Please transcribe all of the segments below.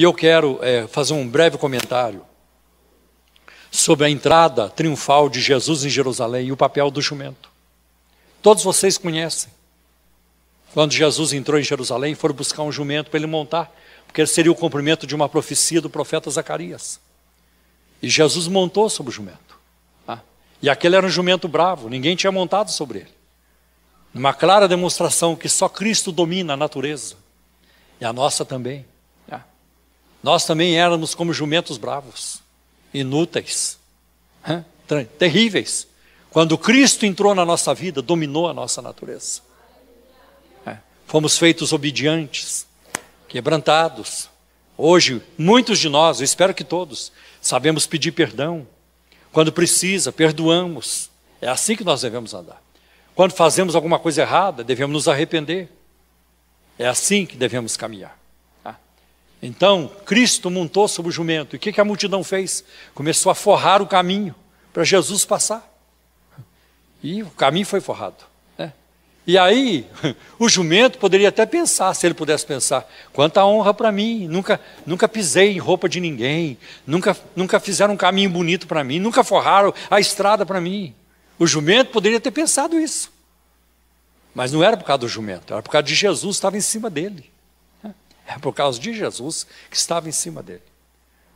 E eu quero é, fazer um breve comentário sobre a entrada triunfal de Jesus em Jerusalém e o papel do jumento. Todos vocês conhecem. Quando Jesus entrou em Jerusalém, foram buscar um jumento para ele montar, porque seria o cumprimento de uma profecia do profeta Zacarias. E Jesus montou sobre o jumento. Tá? E aquele era um jumento bravo, ninguém tinha montado sobre ele. Uma clara demonstração que só Cristo domina a natureza, e a nossa também. Nós também éramos como jumentos bravos, inúteis, hein? terríveis. Quando Cristo entrou na nossa vida, dominou a nossa natureza. É. Fomos feitos obedientes, quebrantados. Hoje, muitos de nós, eu espero que todos, sabemos pedir perdão. Quando precisa, perdoamos. É assim que nós devemos andar. Quando fazemos alguma coisa errada, devemos nos arrepender. É assim que devemos caminhar. Então, Cristo montou sobre o jumento. E o que, que a multidão fez? Começou a forrar o caminho para Jesus passar. E o caminho foi forrado. Né? E aí, o jumento poderia até pensar, se ele pudesse pensar, quanta honra para mim, nunca, nunca pisei em roupa de ninguém, nunca, nunca fizeram um caminho bonito para mim, nunca forraram a estrada para mim. O jumento poderia ter pensado isso. Mas não era por causa do jumento, era por causa de Jesus, estava em cima dele. É por causa de Jesus que estava em cima dele.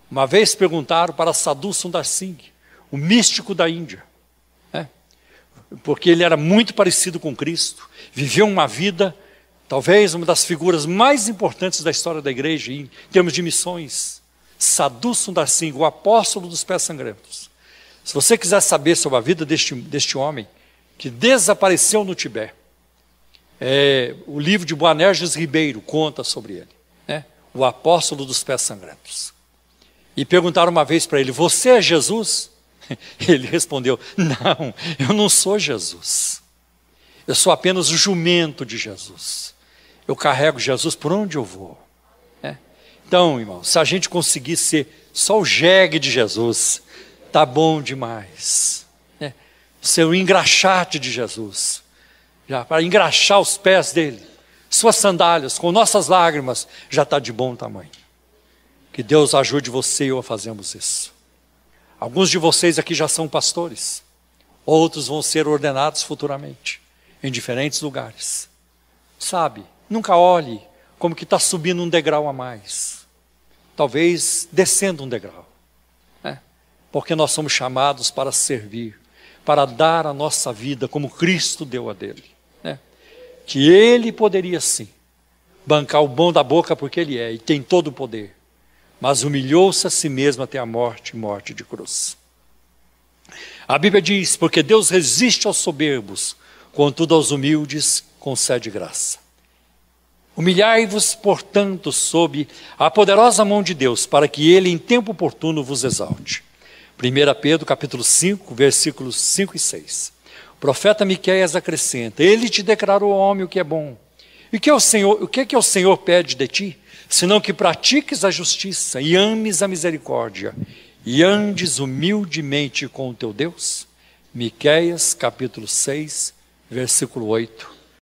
Uma vez perguntaram para Sadhu Sundar Singh, o místico da Índia, né? porque ele era muito parecido com Cristo, viveu uma vida, talvez uma das figuras mais importantes da história da igreja em termos de missões. Sadhu Sundar Singh, o apóstolo dos pés sangrentos. Se você quiser saber sobre a vida deste, deste homem, que desapareceu no Tibete, é, o livro de Boanerges Ribeiro conta sobre ele o apóstolo dos pés sangrentos. E perguntaram uma vez para ele: Você é Jesus? Ele respondeu: Não, eu não sou Jesus. Eu sou apenas o jumento de Jesus. Eu carrego Jesus por onde eu vou. É. Então, irmão, se a gente conseguir ser só o jegue de Jesus, tá bom demais. É. Ser o engraxate de Jesus, já para engraxar os pés dele suas sandálias, com nossas lágrimas, já está de bom tamanho. Que Deus ajude você e eu a fazermos isso. Alguns de vocês aqui já são pastores, outros vão ser ordenados futuramente, em diferentes lugares. Sabe, nunca olhe como que está subindo um degrau a mais, talvez descendo um degrau, né? porque nós somos chamados para servir, para dar a nossa vida como Cristo deu a dele que ele poderia sim bancar o bom da boca porque ele é e tem todo o poder, mas humilhou-se a si mesmo até a morte, morte de cruz. A Bíblia diz: porque Deus resiste aos soberbos, contudo aos humildes concede graça. Humilhai-vos, portanto, sob a poderosa mão de Deus, para que ele em tempo oportuno vos exalte. 1 Pedro capítulo 5, versículos 5 e 6 profeta Miqueias acrescenta: Ele te declarou homem o que é bom. E que é o Senhor, o que é que o Senhor pede de ti? Senão que pratiques a justiça e ames a misericórdia e andes humildemente com o teu Deus? Miqueias capítulo 6, versículo 8.